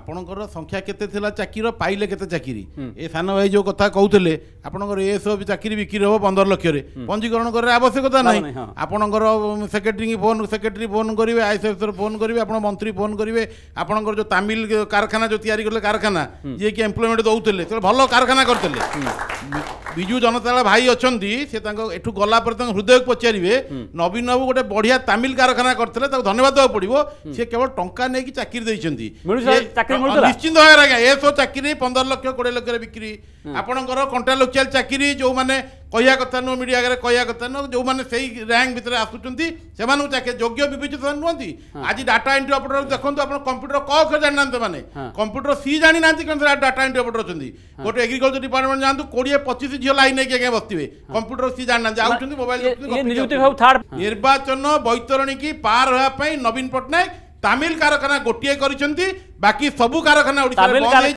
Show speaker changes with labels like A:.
A: ଆପଣଙ୍କର ସଂଖ୍ୟା କେତେ ଥିଲା ଚାକିରିର ପାଇଲେ କେତେ ଚାକିରି ଏ ସାନ ଭାଇ ଯୋଉ କଥା କହୁଥିଲେ ଆପଣଙ୍କର ଏ ସବୁ ଚାକିରି ବିକ୍ରି ହେବ ପନ୍ଦର ଲକ୍ଷରେ ପଞ୍ଜୀକରଣ କରିବାର ଆବଶ୍ୟକତା ନାହିଁ ଆପଣଙ୍କର ସେକ୍ରେଟେରୀ ଫୋନ୍ ସେକ୍ରେଟେରୀ ଫୋନ୍ କରିବେ ଆଇସିଏସ୍ର ଫୋନ୍ କରିବେ ଆପଣ ମନ୍ତ୍ରୀ ଫୋନ୍ କରିବେ ଆପଣଙ୍କର ଯୋଉ ତାମିଲ କାରଖାନା ଯୋଉ ତିଆରି କଲେ କାରଖାନା ଯିଏକି ଏମ୍ପ୍ଲୟମେଣ୍ଟ ଦେଉଥିଲେ ସେ ଭଲ କାରଖାନା କରିଥିଲେ ବିଜୁ ଜନତା ଦଳ ଭାଇ ଅଛନ୍ତି ସେ ତାଙ୍କ ଏଠୁ ଗଲା ପରେ ତାଙ୍କ ହୃଦୟକୁ ପଚାରିବେ ନବୀନ ବାବୁ ଗୋଟେ ବଢିଆ ତାମିଲ କାରଖାନା କରିଥିଲେ ତାକୁ ଧନ୍ୟବାଦ ଦେବାକୁ ପଡିବ ସେ କେବଳ ଟଙ୍କା ନେଇକି ଚାକିରି ଦେଇଛନ୍ତି ନିଶ୍ଚିନ୍ତ ଭାବରେ ଆଜ୍ଞା ଏସବୁ ଚାକିରି ପନ୍ଦର ଲକ୍ଷ କୋଡ଼ିଏ ଲକ୍ଷରେ ବିକ୍ରି ଆପଣଙ୍କର କଣ୍ଟ୍ରାଲୋକିଆଲ ଚାକିରି ଯେଉଁମାନେ କହିବା କଥା ନୁହଁ ମିଡ଼ିଆ ଆଗରେ କହିବା କଥା ନୁହଁ ଯେଉଁମାନେ ସେଇ ର୍ୟାଙ୍କ ଭିତରେ ଆସୁଛନ୍ତି ସେମାନଙ୍କୁ ଚାକିରି ଯୋଗ୍ୟ ବିବେଚିତ ନୁହନ୍ତି ଆଜି ଡାଟା ଏଣ୍ଟ୍ରି ଅପରେଟର ଦେଖନ୍ତୁ ଆପଣ କମ୍ପ୍ୟୁଟର କଖରେ ଜାଣିନାହାନ୍ତି ସେମାନେ କମ୍ପ୍ୟୁଟର ସି ଜାଣିନାହାନ୍ତି କିନ୍ତୁ ସେ ଡାଟା ଏଣ୍ଟ୍ରି ଅପରେଟର ଅଛନ୍ତି ଗୋଟେ ଏଗ୍ରିକଲଚର ଡିପାର୍ଟମେଣ୍ଟ ଯାଆନ୍ତୁ କୋଡ଼ିଏ ପଚିଶ ଝିଅ ଲାଇନ୍ ନେଇକି ଆଜ୍ଞା ବସିଥିବେ କମ୍ପ୍ୟୁଟର ସି ଜାଣିନାହାନ୍ତି ଆଉଛନ୍ତି ମୋବାଇଲ ନିର୍ବାଚନ ବୈତରଣୀକି ପାର ହେବା ପାଇଁ ନବୀନ ପଟ୍ଟନାୟକ ତାମିଲ କାରଖାନା ଗୋଟିଏ କରିଛନ୍ତି ବାକି ସବୁ କାରଖାନା ଓଡ଼ିଶାରେ